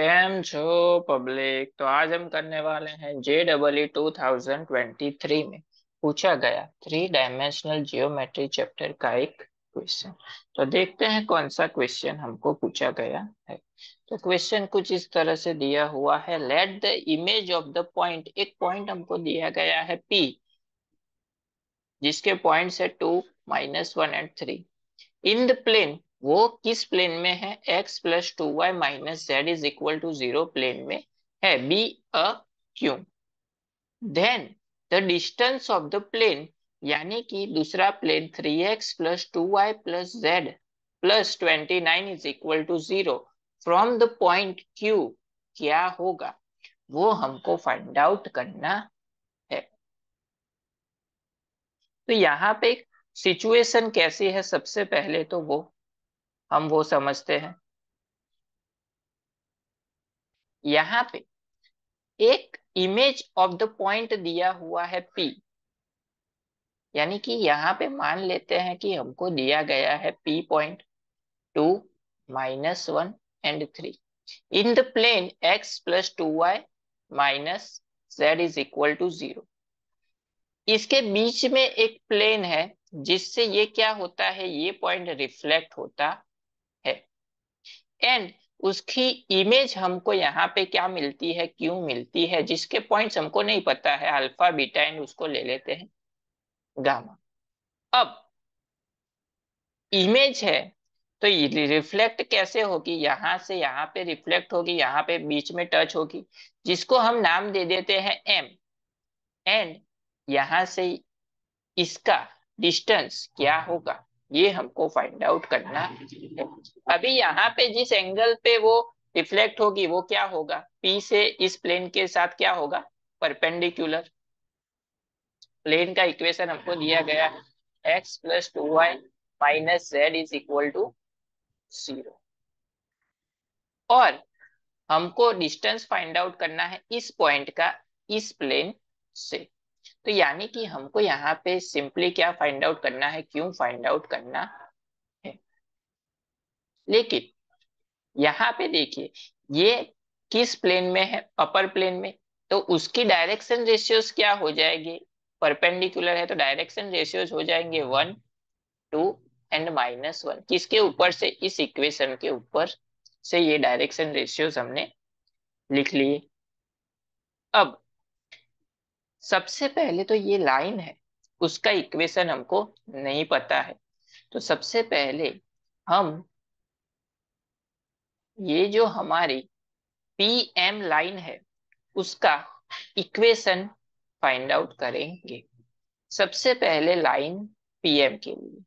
M छो public तो आज हम करने वाले हैं J double E two thousand twenty three में पूछा गया थ्री डायमेंशनल जियोमेट्री चैप्टर का एक क्वेश्चन तो देखते हैं कौन सा क्वेश्चन हमको पूछा गया है तो क्वेश्चन कुछ इस तरह से दिया हुआ है let the image of the point एक पॉइंट हमको दिया गया है पी जिसके पॉइंट है two minus one and three in the plane वो किस प्लेन में है x plus two y minus z is equal to zero plane में है be a Q then the distance of the plane यानी कि दूसरा plane three x plus two y plus z plus twenty nine is equal to zero from the point Q क्या होगा वो हमको find out करना है तो यहाँ पे सिचुएशन कैसी है सबसे पहले तो वो हम वो समझते हैं यहाँ पे एक इमेज ऑफ द पॉइंट दिया हुआ है P यानी कि यहाँ पे मान लेते हैं कि हमको दिया गया है P point two minus one and three in the plane x plus two y minus z is equal to zero इसके बीच में एक प्लेन है जिससे ये क्या होता है ये पॉइंट रिफ्लेक्ट होता एंड उसकी इमेज हमको यहाँ पे क्या मिलती है क्यों मिलती है जिसके पॉइंट्स हमको नहीं पता है अल्फा बीटा एंड उसको ले लेते हैं गामा अब इमेज है तो रिफ्लेक्ट कैसे होगी यहाँ से यहाँ पे रिफ्लेक्ट होगी यहाँ पे बीच में टच होगी जिसको हम नाम दे देते हैं एम एंड यहाँ से इसका डिस्टेंस क्या होगा ये हमको फाइंड आउट करना अभी यहाँ पे जिस एंगल पे वो रिफ्लेक्ट होगी वो क्या होगा पी से इस प्लेन के साथ क्या होगा परपेंडिकुलर प्लेन का इक्वेशन हमको दिया गया है x plus two y minus z is equal to zero और हमको डिस्टेंस फाइंड आउट करना है इस पॉइंट का इस प्लेन से तो यानी कि हमको यहाँ पे सिंपली क्या फाइंड आउट करना है क्यों फाइंड आउट करना है लेकिन यहाँ पे देखिए ये किस प्लेन में है अपर प्लेन में तो उसकी डायरेक्शन रेशियोज क्या हो जाएंगे परपेंडिकुलर है तो डायरेक्शन रेशियोज हो जाएंगे one two and minus one किसके ऊपर से इस इक्वेशन के ऊपर से ये डायरेक्शन रेशियोज हमने लिख लिए अब सबसे पहले तो ये लाइन है उसका इक्वेशन हमको नहीं पता है तो सबसे पहले हम ये जो हमारी पी एम लाइन है उसका इक्वेशन फाइंड आउट करेंगे सबसे पहले लाइन पीएम के लिए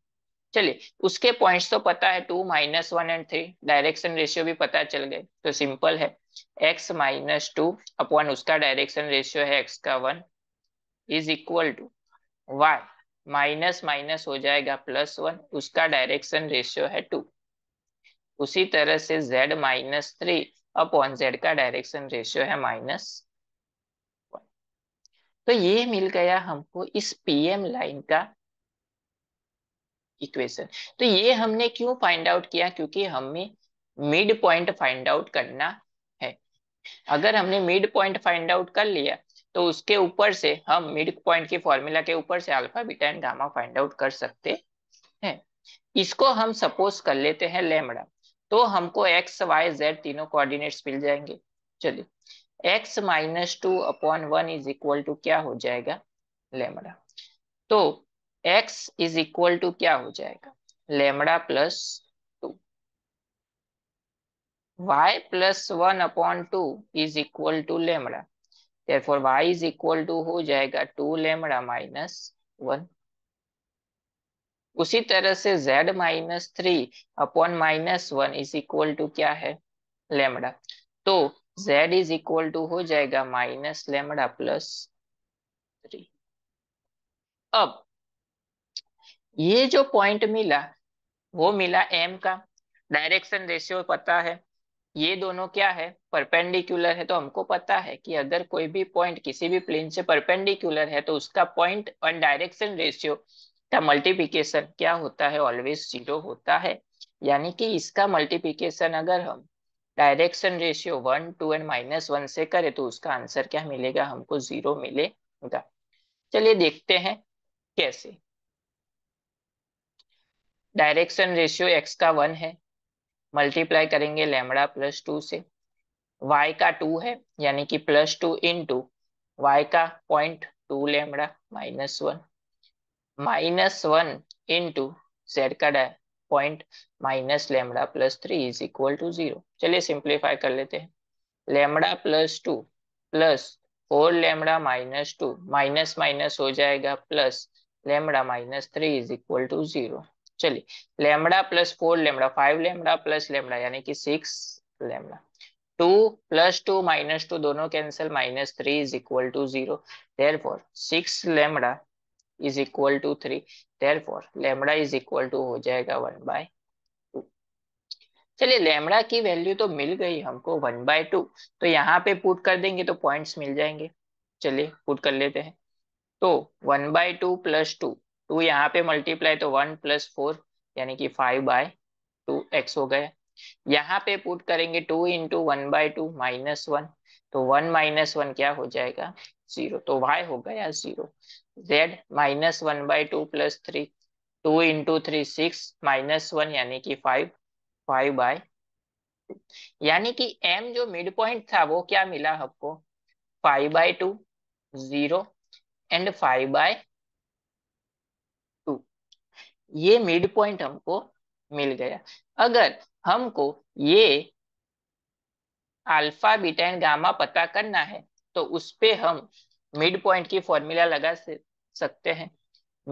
चलिए उसके पॉइंट्स तो पता है two minus one and three direction ratio भी पता चल गए तो सिंपल है एक्स माइनस टू अपॉन उसका डायरेक्शन रेशियो है एक्स का one is equal to y minus minus हो जाएगा प्लस वन उसका डायरेक्शन रेशियो है टू उसी तरह से z minus three upon z का डायरेक्शन रेशियो है माइनस वन तो ये मिल गया हमको इस पीएम लाइन का इक्वेशन तो ये हमने क्यों फाइंड आउट किया क्योंकि हमें मिड पॉइंट फाइंड आउट करना है अगर हमने मिड पॉइंट फाइंड आउट कर लिया तो उसके ऊपर से हम मिड पॉइंट के फॉर्मूला के ऊपर से alpha beta and gamma find out कर सकते हैं इसको हम सपोज कर लेते हैं लेमड़ा तो हमको एक्स वाई जेड तीनों कोऑर्डिनेट्स मिल जाएंगे चलिए x minus two upon one is equal to क्या हो जाएगा लेमड़ा तो एक्स इज इक्वल टू क्या हो जाएगा lambda plus y plus plus upon upon is equal to lambda. Therefore y is equal to हो जाएगा टू लेमड़ा माइनस वन उसी तरह से z minus three upon minus one is equal to क्या है लेमड़ा तो z इज इक्वल टू हो जाएगा माइनस लेमड़ा प्लस थ्री अब ये जो पॉइंट मिला वो मिला m का डायरेक्शन रेशियो पता है ये दोनों क्या है परपेंडिकुलर है तो हमको पता है कि अगर कोई भी पॉइंट किसी भी प्लेन से परपेंडिकुलर है तो उसका पॉइंट और डायरेक्शन रेशियो का मल्टीप्लीकेशन क्या होता है ऑलवेज जीरो होता है यानी कि इसका मल्टीप्लीकेशन अगर हम direction ratio one two and minus one से करें तो उसका आंसर क्या मिलेगा हमको जीरो मिलेगा चलिए देखते हैं कैसे डायरेक्शन रेशियो एक्स का वन है मल्टीप्लाई करेंगे लेमड़ा प्लस टू से वाई का टू है यानी कि plus two into y का point two lambda minus one minus one into z का point minus lambda plus three is equal to zero चलिए सिंप्लीफाई कर लेते हैं lambda plus two plus four lambda minus two minus minus हो जाएगा plus lambda minus three is equal to zero चलिए lambda plus four lambda five lambda plus lambda यानी कि six lambda two plus two minus two दोनों cancel minus three is equal to zero therefore six lambda is equal to three therefore lambda is equal to हो जाएगा one by चलिए lambda की value तो मिल गई हमको one by to तो यहाँ पे पुट कर देंगे तो पॉइंट्स मिल जाएंगे चलिए पुट कर लेते हैं तो one by two plus two two तो यहाँ पे मल्टीप्लाई तो वन प्लस फोर यानी कि फाइव बाय टू एक्स हो गया यहाँ पे पुट करेंगे two into one by two minus one तो वन माइनस वन क्या हो जाएगा जीरो तो वाई हो गया zero z minus one by two plus three two into three six minus one यानी कि फाइव फाइव बाय यानी कि एम जो मिड पॉइंट था वो क्या मिला आपको five by two zero and five by ये मिड पॉइंट हमको मिल गया अगर हमको ये अल्फा बीटा एंड गामा पता करना है तो उस पे हम मिड पॉइंट की फॉर्मूला लगा सकते हैं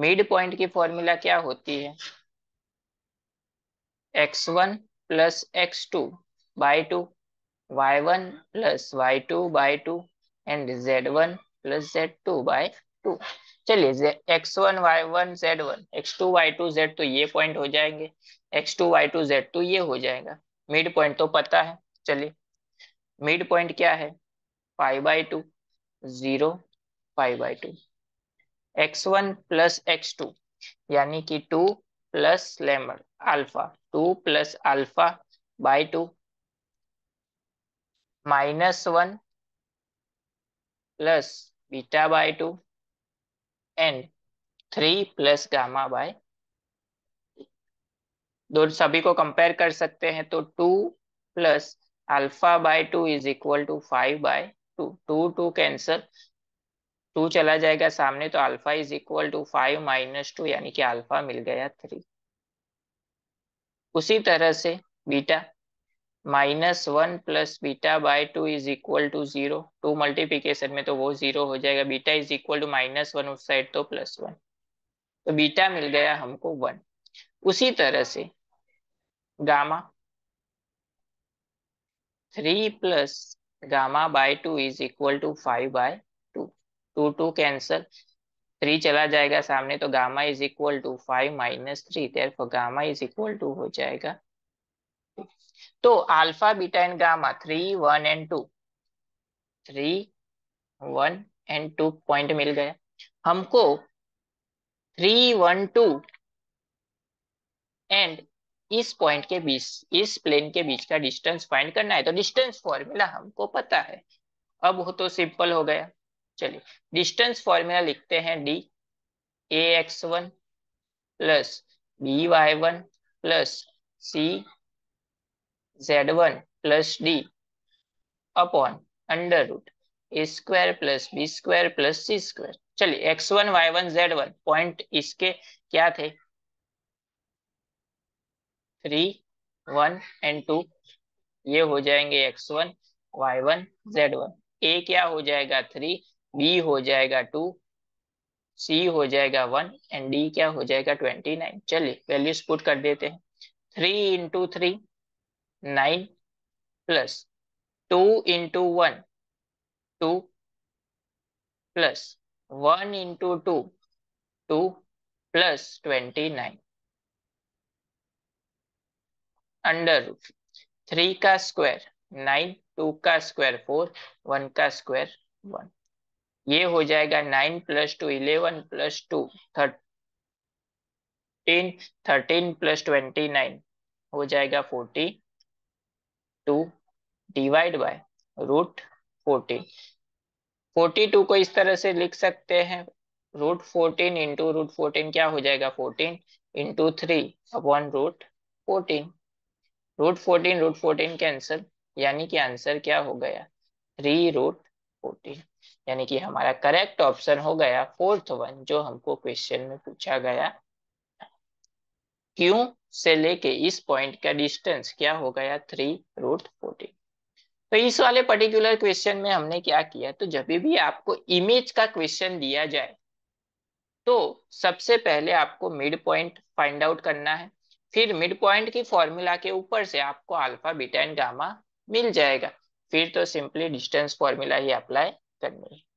मिड पॉइंट की फॉर्मूला क्या होती है x one plus x two by two y one plus y two by two and z one plus z two by two चलिए x1, y1, z1, x2, y2, z तो ये point हो जाएंगे x2, y2, z तो ये हो जाएगा mid point तो पता है चलिए मिड पॉइंट क्या है five by two zero five by two x one plus x two यानी कि two plus lambda alpha two plus alpha by two minus one plus beta by two and three plus gamma by दो सभी को compare कर सकते हैं तो two plus alpha by two is equal to five by two two two cancel two चला जाएगा सामने तो alpha is equal to five minus two यानी कि अल्फा मिल गया थ्री उसी तरह से beta minus one plus beta by two is equal to zero two multiplication में तो वो जीरो हो जाएगा beta is equal to minus one उस साइड तो प्लस वन तो बीटा मिल गया हमको वन उसी तरह से gamma three plus gamma by two is equal to five by two two two cancel three चला जाएगा सामने तो gamma is equal to five minus three there gamma is equal to हो जाएगा तो alpha beta and gamma three one and two three one and two point मिल गया हमको थ्री वन टू एंड इस पॉइंट के बीच इस प्लेन के बीच का डिस्टेंस फाइंड करना है तो डिस्टेंस फॉर्मूला हमको पता है अब वो तो सिंपल हो गया चलिए डिस्टेंस फॉर्मूला लिखते हैं d a x one plus b y one plus c z one plus d upon under root a square plus b square plus c square चलिए x one y one z one point इसके क्या थे three one and to ये हो जाएंगे x one y one z one a क्या हो जाएगा थ्री बी हो जाएगा टू सी हो जाएगा वन एंड डी क्या हो जाएगा ट्वेंटी नाइन चलिए वैल्यूज पुट कर देते हैं three into three nine plus two into one two plus one into two two plus twenty nine under root three का स्क्वायर नाइन टू का स्क्वायर फोर वन का स्क्वायर वन ये हो जाएगा nine plus two eleven plus two thirteen thirteen plus twenty nine हो जाएगा forty two divide by root fourteen forty two को इस तरह से लिख सकते हैं root fourteen into root fourteen क्या हो जाएगा fourteen into three upon root fourteen root fourteen root fourteen cancel यानी कि आंसर क्या हो गया थ्री रूट फोर्टीन यानी कि हमारा करेक्ट ऑप्शन हो गया फोर्थ वन जो हमको क्वेश्चन में पूछा गया क्यू से लेके इस पॉइंट का डिस्टेंस क्या हो गया थ्री रूट फोर्टीन तो इस वाले पर्टिकुलर क्वेश्चन में हमने क्या किया तो जब भी आपको इमेज का क्वेश्चन दिया जाए तो सबसे पहले आपको मिड पॉइंट फाइंड आउट करना है फिर मिड पॉइंट की फॉर्मूला के ऊपर से आपको अल्फा बीटा एंड गामा मिल जाएगा फिर तो सिंपली डिस्टेंस फॉर्मूला ही अप्लाई करनी है